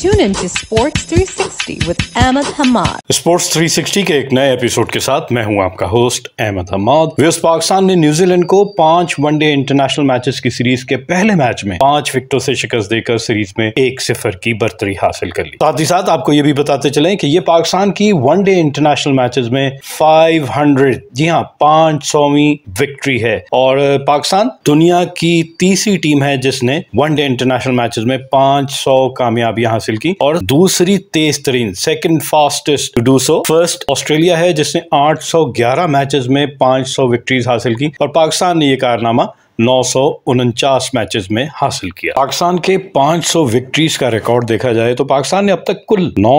Tune in to Sports 360 with Ahmed Hamad. Sports 360 के एक नए एपिसोड के साथ मैं हूं आपका होस्ट अहमद हमाद वेस्ट पाकिस्तान ने न्यूजीलैंड को पांच वनडे इंटरनेशनल मैचेस की सीरीज के पहले मैच में पांच विकेटों से शिकस्त देकर सीरीज में एक सिफर की बर्तरी हासिल कर ली साथ ही साथ आपको ये भी बताते चले की ये पाकिस्तान की वनडे इंटरनेशनल मैचेज में हंड्रेड जी हाँ पांच सौवी विक्ट्री है और पाकिस्तान दुनिया की तीसरी टीम है जिसने वनडे इंटरनेशनल मैचेज में पांच सौ कामयाबियां हासिल हासिल की और दूसरी तेज तरीन second fastest to do so first Australia है जिसने 811 मैचेस में 500 विक्ट्रीज हासिल की और पाकिस्तान ने यह कारनामा नौ मैचेस में हासिल किया पाकिस्तान के 500 विक्ट्रीज का रिकॉर्ड देखा जाए तो पाकिस्तान ने अब तक कुल नौ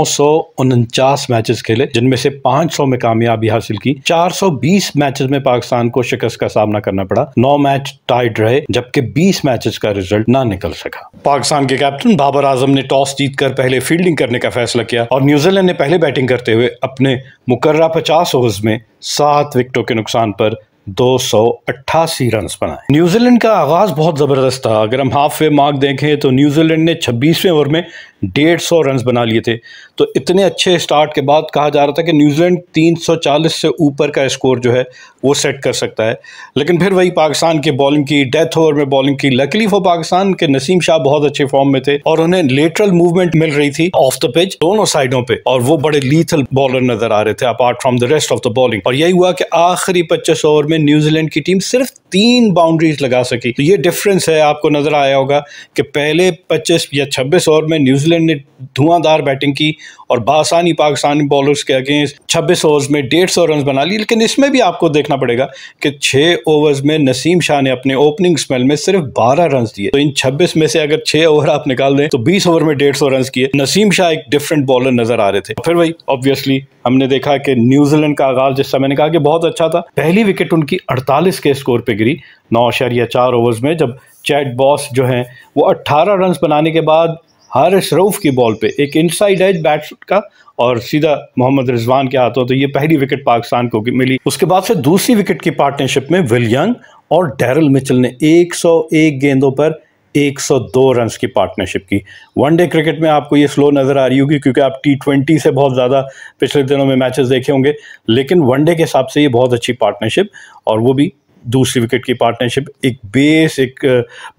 मैचेस खेले जिनमें से 500 में कामयाबी हासिल की 420 मैचेस में पाकिस्तान को शिकस्त का सामना करना पड़ा नौ मैच टाइड रहे जबकि 20 मैचेस का रिजल्ट ना निकल सका पाकिस्तान के कैप्टन बाबर आजम ने टॉस जीतकर पहले फील्डिंग करने का फैसला किया और न्यूजीलैंड ने पहले बैटिंग करते हुए अपने मुकर्रा पचास ओवर में सात विकेटों के नुकसान पर दो सौ अट्ठासी रन बनाए न्यूजीलैंड का आगाज बहुत जबरदस्त था अगर हम हाफ वे मार्क देखें तो न्यूजीलैंड ने छब्बीसवें ओवर में डेढ़ सौ रन बना लिए थे तो इतने अच्छे स्टार्ट के बाद कहा जा रहा था कि न्यूजीलैंड 340 से ऊपर का स्कोर जो है वो सेट कर सकता है लेकिन फिर वही पाकिस्तान के बॉलिंग की डेथ ओवर में बॉलिंग की लकली फॉर पाकिस्तान के नसीम शाह बहुत अच्छे फॉर्म में थे और उन्हें लेटरल मूवमेंट मिल रही थी ऑफ द पिच दोनों साइडों पर और वो बड़े लीथल बॉलर नजर आ रहे थे apart from the rest of the bowling और यही हुआ कि आखिरी पच्चीस ओवर में न्यूजीलैंड की टीम सिर्फ तीन बाउंड्रीज लगा सकी तो ये डिफरेंस है आपको नजर आया होगा कि पहले पच्चीस या छब्बीस ओवर में न्यूजीलैंड न्यूजीलैंड ने धुआंधार बैटिंग की और बासानी पाकिस्तान बॉलर्स के अगेंस्ट छब्बीस ओवर्स में डेढ़ सौ रन बना लिए लेकिन इसमें भी आपको देखना पड़ेगा कि छः ओवर्स में नसीम शाह ने अपने ओपनिंग स्मेल में सिर्फ बारह रन दिए तो इन छब्बीस में से अगर छः ओवर आप निकाल दें तो बीस ओवर में डेढ़ सौ रन किए नसीम शाह एक डिफरेंट बॉलर नजर आ रहे थे फिर वही ऑब्वियसली हमने देखा कि न्यूजीलैंड का आगाज जिसका मैंने कहा कि बहुत अच्छा था पहली विकेट उनकी अड़तालीस के स्कोर पर गिरी नौ या चार ओवर्स में जब चैट बॉस जो हैं वो 18 रन बनाने के बाद हर शरूफ की बॉल पे एक इनसाइड एज बैट का और सीधा मोहम्मद रिजवान के हाथों तो ये पहली विकेट पाकिस्तान को मिली उसके बाद से दूसरी विकेट की पार्टनरशिप में यंग और डेरल मिचल ने 101 गेंदों पर 102 रन की पार्टनरशिप की वनडे क्रिकेट में आपको ये स्लो नज़र आ रही होगी क्योंकि आप टी ट्वेंटी से बहुत ज़्यादा पिछले दिनों में मैचेस देखे होंगे लेकिन वनडे के हिसाब से ये बहुत अच्छी पार्टनरशिप और वो भी दूसरी विकेट की पार्टनरशिप एक बेस एक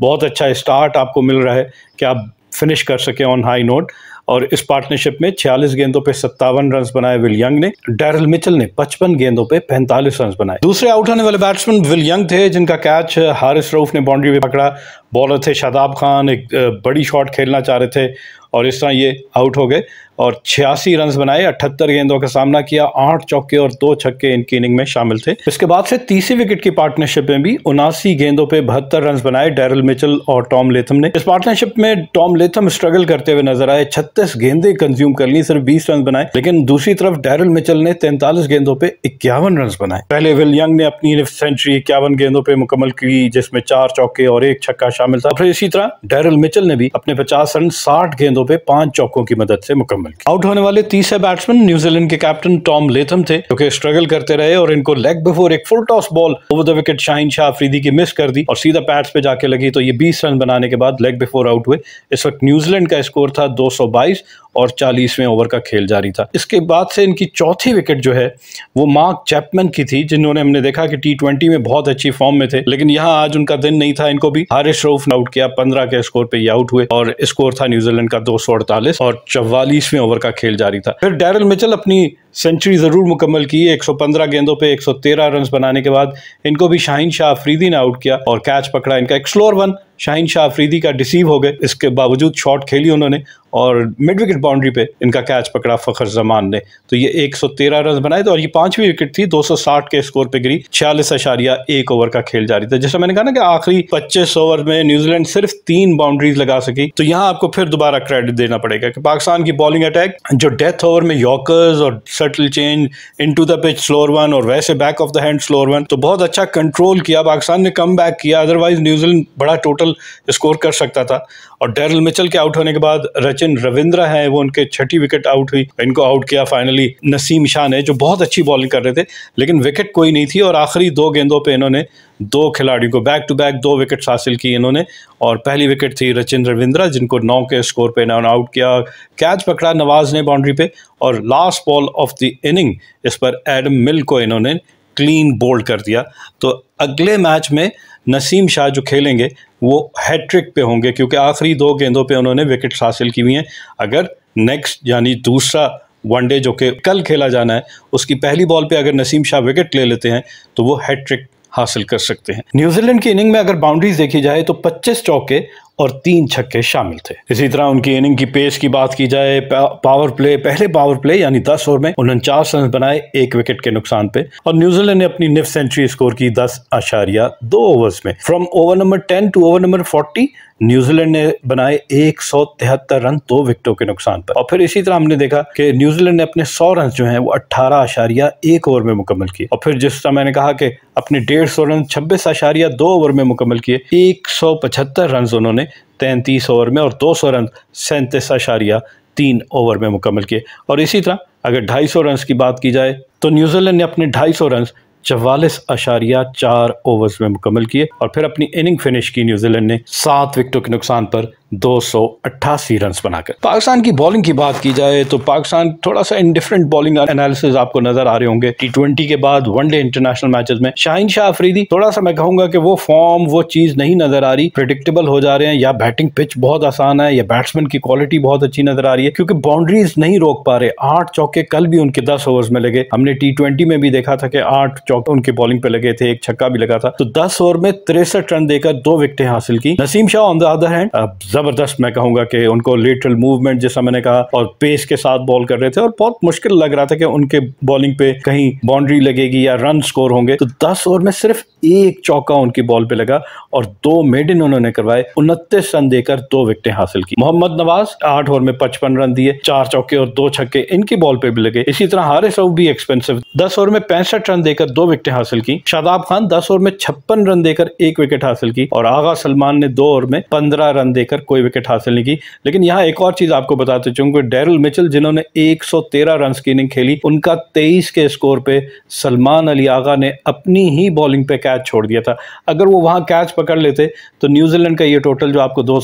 बहुत अच्छा स्टार्ट आपको मिल रहा है कि आप फिनिश कर सके ऑन हाई नोट और इस पार्टनरशिप में 46 गेंदों पे सत्तावन रन बनाए विल यंग ने डेरल मिचल ने 55 गेंदों पे 45 रन बनाए दूसरे आउट होने वाले बैट्समैन विल यंग थे जिनका कैच हारिस रऊफ ने बाउंड्री में पकड़ा बॉलर थे शादाब खान एक बड़ी शॉट खेलना चाह रहे थे और इस तरह ये आउट हो गए और छियासी रन बनाए अठहत्तर गेंदों का सामना किया आठ चौके और दो छक्के इनकी इनिंग में शामिल थे इसके बाद से तीसरी विकेट की पार्टनरशिप में भी उनासी गेंदों पे बहत्तर रन बनाए डेरल मिचल और टॉम लेथम ने इस पार्टनरशिप में टॉम लेथम स्ट्रगल करते हुए नजर आए छत्तीस गेंदे कंज्यूम कर ली सिर्फ बीस रन बनाए लेकिन दूसरी तरफ डेरल मिचल ने तैंतालीस गेंदों पर इक्यावन रन बनाए पहले विल यंग ने अपनी सेंचुरी इक्यावन गेंदों पर मुकम्मल की जिसमें चार चौके और एक छक्का शामिल था फिर इसी तरह डेरल मिचल ने भी अपने पचास रन साठ गेंदों पे पांच चौकों की मदद से मुकम्मल किया आउट होने वाले तीसरे बैट्समैन न्यूजीलैंड के कैप्टन टॉम लेथम थे जो कि स्ट्रगल करते रहे और इनको लेग बिफोर एक full toss ball over the wicket Shaheen Shah Afridi की मिस कर दी और सीधा पैट्स पे जाके लगी तो ये बीस रन बनाने के बाद लेग बिफोर आउट हुए इस वक्त न्यूजीलैंड का स्कोर था दो और चालीसवें ओवर का खेल जारी था इसके बाद से इनकी चौथी विकेट जो है वो मार्क चैपमैन की थी जिन्होंने हमने देखा कि टी ट्वेंटी में बहुत अच्छी फॉर्म में थे लेकिन यहाँ आज उनका दिन नहीं था इनको भी हारिश रऊफ ने आउट किया पंद्रह के स्कोर पे आउट हुए और स्कोर था न्यूजीलैंड का दो और चवालीसवें ओवर का खेल जारी था फिर डैरल मिचल अपनी सेंचुरी ज़रूर मुकम्मल की 115 गेंदों पे 113 रन बनाने के बाद इनको भी शाहिन शाह अफरीदी ने आउट किया और कैच पकड़ा इनका एक्सलोर वन शाहिन शाह अफरीदी का डिसीव हो गए इसके बावजूद शॉट खेली उन्होंने और मिड विकेट बाउंड्री पे इनका कैच पकड़ा फखर जमान ने तो ये 113 रन बनाए थे और ये पांचवी विकेट थी 260 के स्कोर पे गिरी छियालीस अशारिया एक ओवर का खेल जारी था जैसा मैंने कहा ना कि आखिरी 25 ओवर में न्यूजीलैंड सिर्फ तीन बाउंड्रीज लगा सकी तो यहाँ आपको फिर दोबारा क्रेडिट देना पड़ेगा कि पाकिस्तान की बॉलिंग अटैक जो डेथ ओवर में यॉकर्स और subtle change into the pitch slower one और वैसे back of the hand slower one तो बहुत अच्छा कंट्रोल किया पाकिस्तान ने कम बैक किया अदरवाइज न्यूजीलैंड बड़ा टोटल स्कोर कर सकता था और डेरल मिचल के आउट होने के बाद रचिन रविंद्रा है वो उनके छठी विकेट आउट हुई इनको आउट किया फाइनली नसीम शाह ने जो बहुत अच्छी बॉलिंग कर रहे थे लेकिन विकेट कोई नहीं थी और आखिरी दो गेंदों पर इन्होंने दो खिलाड़ियों को बैक टू बैक दो विकेट्स हासिल की इन्होंने और पहली विकेट थी रचिन रविंद्रा जिनको नौ के स्कोर पे इन्होंने आउट किया कैच पकड़ा नवाज ने बाउंड्री पे और last ball of the inning इस पर एडम मिल को इन्होंने क्लीन बोल्ड कर दिया तो अगले मैच में नसीम शाह जो खेलेंगे वो हैट्रिक पे होंगे क्योंकि आखिरी दो गेंदों पे उन्होंने विकेट्स हासिल की हुई हैं अगर नेक्स्ट यानी दूसरा वनडे जो कि कल खेला जाना है उसकी पहली बॉल पे अगर नसीम शाह विकेट ले लेते हैं तो वो हैट्रिक हासिल कर सकते हैं न्यूजीलैंड की इनिंग में अगर बाउंड्रीज देखी जाए तो 25 चौके और तीन छक्के शामिल थे इसी तरह उनकी इनिंग की पेस की बात की जाए पावर प्ले पहले पावर प्ले यानी 10 ओवर में उनचास रन बनाए एक विकेट के नुकसान पे और न्यूजीलैंड ने अपनी निफ सेंचुरी स्कोर की दस आशारिया दो ओवर्स में from over number ten to over number forty New Zealand ने बनाए एक रन दो विकेटों के नुकसान पर और फिर इसी तरह हमने देखा कि न्यूजीलैंड ने अपने सौ रन जो हैं वो अट्ठारह आशारिया एक ओवर में मुकम्मल किए और फिर जिस तरह मैंने कहा कि अपने डेढ़ सौ रन छब्बीस आशारिया दो ओवर में मुकम्मल किए एक सौ पचहत्तर रन उन्होंने तैंतीस ओवर में और दो सौ रन सैंतीस आशारिया तीन ओवर में मुकम्मल किए और इसी तरह अगर ढाई सौ रन की बात की जाए तो न्यूजीलैंड ने अपने ढाई सौ रन चवालीस अशारिया चार ओवर्स में मुकम्मल किए और फिर अपनी इनिंग फिनिश की न्यूजीलैंड ने सात विकेटों के नुकसान पर दो सौ अट्ठासी रन बनाकर पाकिस्तान की बॉलिंग की बात की जाए तो पाकिस्तान थोड़ा सा इंडिफरेंट बॉलिंग एनालिसिस आपको नजर आ रहे होंगे टी ट्वेंटी के बाद वनडे इंटरनेशनल मैचेस में शाहिन शाह अफरीदी थोड़ा सा मैं कहूंगा कि वो फॉर्म वो चीज नहीं नजर आ रही प्रिडिक्टेबल हो जा रहे हैं या बैटिंग पिच बहुत आसान है या बैट्समैन की क्वालिटी बहुत अच्छी नजर आ रही है क्योंकि बाउंड्रीज नहीं रोक पा रहे आठ चौके कल भी उनके दस ओवर्स में लगे हमने टी ट्वेंटी में भी देखा था कि आठ चौके उनके बॉलिंग पे लगे थे एक छक्का भी लगा था तो दस ओवर में तिरसठ रन देकर दो विकटें हासिल की Naseem Shah on the other hand ज़बरदस्त मैं कहूंगा कि उनको लिटरल मूवमेंट जैसा मैंने कहा और पेस के साथ बॉल कर रहे थे और बहुत मुश्किल लग रहा था कि उनके बॉलिंग पे कहीं बाउंड्री लगेगी या रन स्कोर होंगे तो दस ओवर में सिर्फ एक चौका उनकी बॉल पे लगा और दो इन उन्होंने करवाए उनतीस रन देकर दो विकटें हासिल की मोहम्मद नवाज आठ ओवर में पचपन रन दिए चार चौके और दो छक्के इनकी बॉल पे भी लगे इसी तरह हारिस रऊफ भी एक्सपेंसिव दस ओवर में पैंसठ रन देकर दो विकटें हासिल की शादाब खान दस ओवर में छप्पन रन देकर एक विकेट हासिल की और आगा सलमान ने दो ओवर में पंद्रह रन देकर कोई विकेट हासिल नहीं की लेकिन यहाँ एक और चीज आपको बताते चूंकि डेरल मिचल जिन्होंने 113 रन की इनिंग खेली उनका 23 के स्कोर पे सलमान अली आगा ने अपनी ही बॉलिंग पे कैच छोड़ दिया था अगर वो वहाँ कैच पकड़ लेते तो न्यूजीलैंड का ये टोटल जो आपको दो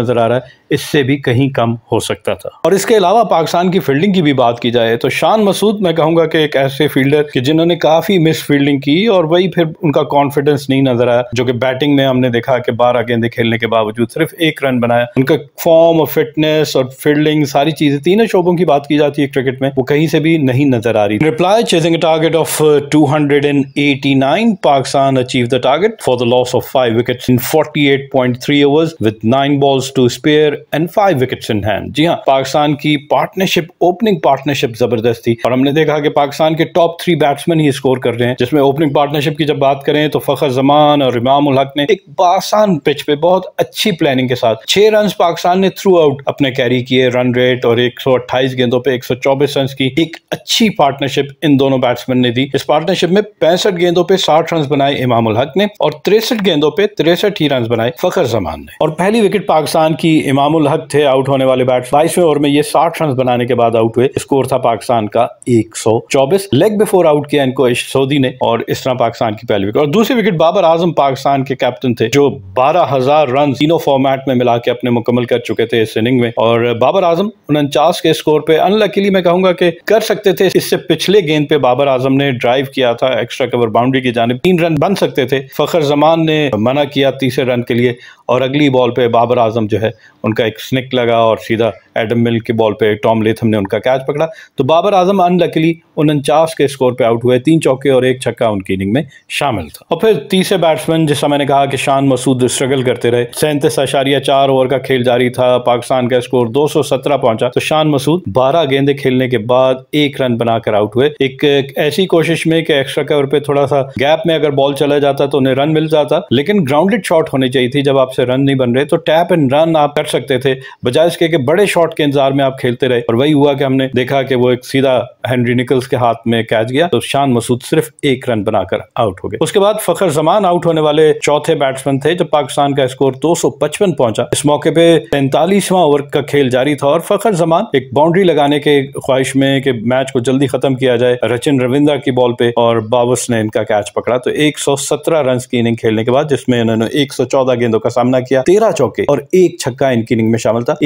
नजर आ रहा है इससे भी कहीं कम हो सकता था और इसके अलावा पाकिस्तान की फील्डिंग की भी बात की जाए तो शान मसूद मैं कहूँगा कि एक ऐसे फील्डर कि जिन्होंने काफ़ी मिस फील्डिंग की और वही फिर उनका कॉन्फिडेंस नहीं नजर आया जो कि बैटिंग में हमने देखा कि बारह गेंदे खेलने के बावजूद सिर्फ एक रन बनाया उनका फॉर्म और फिटनेस और फील्डिंग सारी चीजें तीनों शोबों की बात की जाती है क्रिकेट में वो कहीं से भी नहीं नजर आ रही reply chasing target of 289 Pakistan achieve the target for the loss of five wicket in 48.3 overs with nine balls to spare and five wicket in hand जी हाँ पाकिस्तान की पार्टनरशिप ओपनिंग पार्टनरशिप जबरदस्त थी और हमने देखा कि पाकिस्तान के टॉप थ्री बैट्समैन ही स्कोर कर रहे हैं जिसमें ओपनिंग पार्टनरशिप की जब बात करें तो फखर जमान और इमाम उल हक ने एक बासान पिच पे बहुत अच्छी प्लानिंग के साथ छः रन पाकिस्तान ने थ्रू आउट अपने कैरी किए रन रेट और एक सौ अट्ठाईस गेंदों पर एक सौ चौबीस रन की एक अच्छी पार्टनरशिप इन दोनों बैट्समैन ने दी इस पार्टनरशिप में पैंसठ गेंदों पर साठ रन बनाए इमाम हक ने और तिरसठ गेंदों पर तिरसठ ही रन बनाए फखर जमान ने और पहली विकेट पाकिस्तान की इमाम हक थे आउट होने वाले बैट बाईसवें ओवर में ये साठ रन बनाने के बाद आउट हुए स्कोर था पाकिस्तान का एक सौ चौबीस लेग बिफोर आउट किया इनको सऊदी ने और इस तरह पाकिस्तान की पहली विकेट और दूसरी विकेट बाबर आजम पाकिस्तान के कैप्टन थे जो बारह हजार रन तीनों फॉर्मेट में मिला के अपने मुकम्मल कर चुके थे इस इनिंग में और बाबर आजम उनचास के स्कोर पे अनलकीली मैं कहूंगा कि कर सकते थे इससे पिछले गेंद पे बाबर आजम ने ड्राइव किया था एक्स्ट्रा कवर बाउंड्री की जानब तीन रन बन सकते थे फखर जमान ने मना किया तीसरे रन के लिए और अगली बॉल पे बाबर आजम जो है उनका एक स्निक लगा और सीधा एडम मिल की बॉल पे टॉम लेथम ने उनका कैच पकड़ा तो बाबर आजम अनलकली उनचास के स्कोर पे आउट हुए तीन चौके और एक छक्का उनकी इनिंग में शामिल था और फिर तीसरे बैट्समैन जैसा मैंने कहा कि शान मसूद स्ट्रगल करते रहे सैंतीस आशारिया चार चार ओवर का खेल जारी था पाकिस्तान का स्कोर 217 पहुंचा तो शान मसूद 12 गेंदे खेलने के बाद एक रन बनाकर आउट हुए एक, ऐसी कोशिश में कि एक्स्ट्रा कवर पे थोड़ा सा गैप में अगर बॉल चला जाता तो उन्हें रन मिल जाता लेकिन ग्राउंडेड शॉट होनी चाहिए थी जब आपसे रन नहीं बन रहे तो टैप एंड रन आप कर सकते थे बजाय इसके कि बड़े शॉट के इंतजार में आप खेलते रहे और वही हुआ कि हमने देखा कि वो एक सीधा हेनरी निकल्स के हाथ में कैच गया तो शान मसूद सिर्फ एक रन बनाकर आउट हो गए उसके बाद फखर जमान आउट होने वाले चौथे बैट्समैन थे जब पाकिस्तान का स्कोर 255 पहुंचा इस मौके पे पैंतालीसवां ओवर का खेल जारी था और फखर जमान एक बाउंड्री लगाने के ख्वाहिश में कि मैच को जल्दी खत्म किया जाए रचिन रविंद्रा की बॉल पे और बावस ने इनका कैच पकड़ा तो 117 रन की इनिंग खेलने के बाद जिसमें इन्होंने 114 गेंदों का सामना किया तेरह चौके और एक छक्का इनकी इनिंग में शामिल था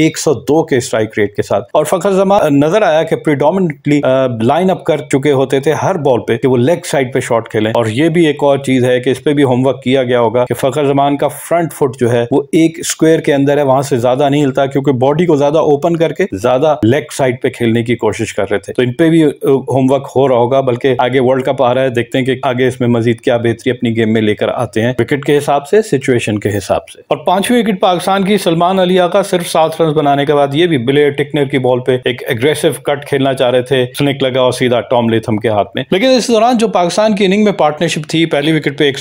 दो के स्ट्राइक रेट के साथ और फखर जमान नजर आया कि प्रिडोमिनेटली लाइन अप कर चुके होते थे हर बॉल पे कि वो लेग साइड पे शॉट खेले और ये भी एक और चीज है कि इस पे भी होमवर्क किया गया होगा कि फखर जमान का फ्रंट फुट जो है वो एक स्क्वेयर के अंदर है वहां से ज्यादा नहीं हिलता क्योंकि बॉडी को ज्यादा ओपन करके ज्यादा लेग साइड पे खेलने की कोशिश कर रहे थे तो इनपे भी होमवर्क हो रहा होगा बल्कि आगे वर्ल्ड कप आ रहा है देखते हैं कि आगे इसमें मजीद क्या बेहतरी अपनी गेम में लेकर आते हैं विकेट के हिसाब से सिचुएशन के हिसाब से और पांचवी विकेट पाकिस्तान की सलमान अली आका सिर्फ सात रन बनाने के बाद ये भी ब्लेयर टिकनर की बॉल पे एक एग्रेसिव कट खेलना चाह रहे थे स्निक लगा और सीधा टॉम लेथम के हाथ में लेकिन इस दौरान जो पाकिस्तान की इनिंग में पार्टनरशिप थी पहली विकेट पे एक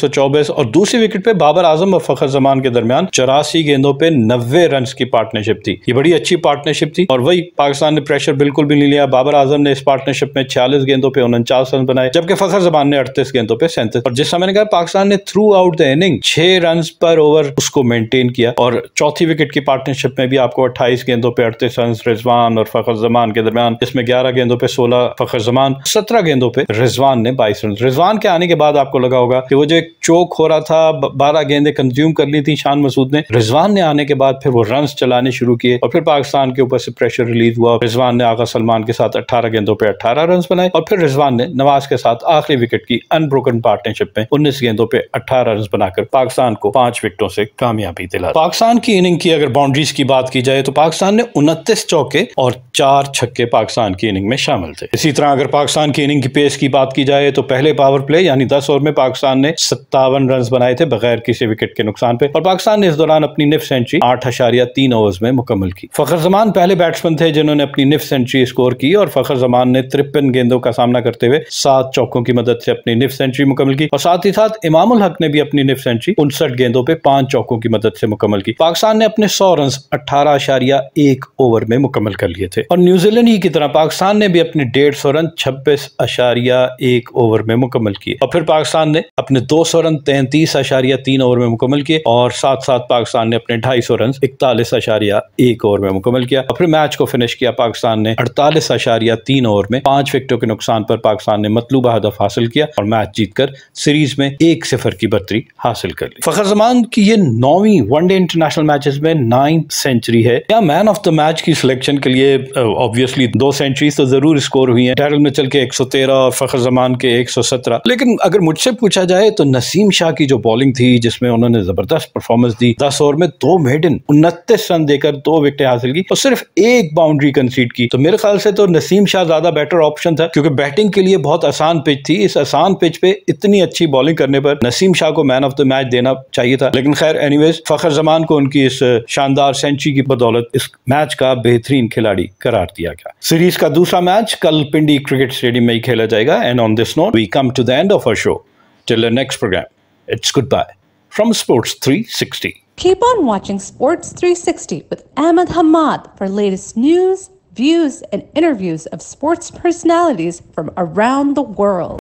और दूसरी विकेट पे बाबर आजम और फखर जमान के दरमियान चौरासी गेंदों पे नब्बे रन की पार्टनरशिप थी ये बड़ी अच्छी पार्टनरशिप थी और वही पाकिस्तान ने प्रेशर बिल्कुल भी नहीं लिया बाबर आजम ने इस पार्टनरशिप में छियालीस गेंदों पर उनचास रन बनाए जबकि फखर जबान ने अड़तीस गेंदों पर सैंतीस और जिस समय ने कहा पाकिस्तान ने थ्रू आउट द इनिंग छह रन पर ओवर उसको मेंटेन किया और चौथी विकेट की पार्टनरशिप में भी आपको अट्ठाईस गेंदों पर अड़तीस रन रिजवान और फखर जमान के दरमियान इसमें ग्यारह गेंदों पर सोलह फखर जमान सत्रह गेंदों पर रिजवान ने बाईस रन रिजवान के आने के बाद आपको लगा होगा कि वो जो एक चौक हो रहा था बारह गेंदे कंज्यूम कर ली थी शान मसूद ने रिजवान ने आने के के बाद फिर वो रन चलाने शुरू किए और फिर पाकिस्तान के ऊपर से प्रेशर रिलीज हुआ रिजवान ने आगा सलमान के साथ अट्ठारह गेंदों पर अट्ठारह रन बनाए और फिर रिजवान ने नवाज के साथ आखिरी विकेट की अनब्रोकन पार्टनरशिप में उन्नीस गेंदों पर अट्ठारह रन बनाकर पाकिस्तान को पांच विकेटों से कामयाबी दिला पाकिस्तान की इनिंग की अगर बाउंड्रीज की बात की जाए तो पाकिस्तान ने उनतीस चौके और चार छक्के पाकिस्तान की इनिंग में शामिल थे इसी तरह अगर पाकिस्तान की इनिंग की पेस की बात की जाए तो पहले पावर प्ले यानी दस ओवर में पाकिस्तान ने सत्तावन रन बनाए थे बगैर किसी विकेट के नुकसान पे और पाकिस्तान ने इस दौरान अपनी निफ सेंचुरी आठ अशारिया तीन ओवर्स में मुकम्मल की फखर जमान पहले बैट्समैन थे जिन्होंने अपनी निफ सेंचुरी स्कोर की और फखर जमान ने तिरपन गेंदों का सामना करते हुए सात चौकों की मदद से अपनी निफ सेंचुरी मुकम्मल की और साथ ही साथ इमामुल हक ने भी अपनी निफ सेंचुरी उनसठ गेंदों पर पांच चौकों की मदद से मुकम्मल की पाकिस्तान ने अपने सौ रन अठारह अशारिया एक ओवर में मुकम्मल कर लिए थे और न्यूजीलैंड ही की तरह पाकिस्तान ने भी अपने डेढ़ सौ रन छब्बीस अशारिया एक ओवर में मुकम्मल किए और फिर पाकिस्तान ने अपने दो सौ रन तैंतीस अशारिया तीन ओवर में मुकम्मल किए और साथ साथ पाकिस्तान ने अपने ढाई सौ सौ रन इकतालीस अशारिया एक ओवर में मुकम्मल किया और फिर मैच को फिनिश किया पाकिस्तान ने अड़तालीस अशारिया तीन ओवर में पांच विकेटों के नुकसान पर पाकिस्तान ने मतलूबा हदफ हासिल किया और मैच जीतकर सीरीज में एक सिफर की बर्तरी हासिल कर ली फखर जमान की ये नौवीं वनडे इंटरनेशनल मैचेस में नाइन्थ सेंचुरी है या मैन ऑफ द मैच की सिलेक्शन के लिए ऑब्वियसली uh, दो सेंचुरीज तो जरूर स्कोर हुई हैं में मिचल के 113 और फखर जमान के 117 लेकिन अगर मुझसे पूछा जाए तो नसीम शाह की जो बॉलिंग थी जिसमें उन्होंने जबरदस्त परफॉर्मेंस दी दस ओवर में दो मेड ब्राइटन उनतीस रन देकर दो विकेटें हासिल की और सिर्फ एक बाउंड्री कंसीड की तो मेरे ख्याल से तो नसीम शाह ज्यादा बेटर ऑप्शन था क्योंकि बैटिंग के लिए बहुत आसान पिच थी इस आसान पिच पे इतनी अच्छी बॉलिंग करने पर नसीम शाह को मैन ऑफ द मैच देना चाहिए था लेकिन खैर एनीवेज फखर जमान को उनकी इस शानदार सेंचुरी की बदौलत इस मैच का बेहतरीन खिलाड़ी करार दिया गया सीरीज का दूसरा मैच कल पिंडी क्रिकेट स्टेडियम में ही खेला जाएगा and on this note we come to the end of our show till next programme it's goodbye from sports three sixty Keep on watching Sports 360 with Ahmed Hamad for latest news, views, and interviews of sports personalities from around the world.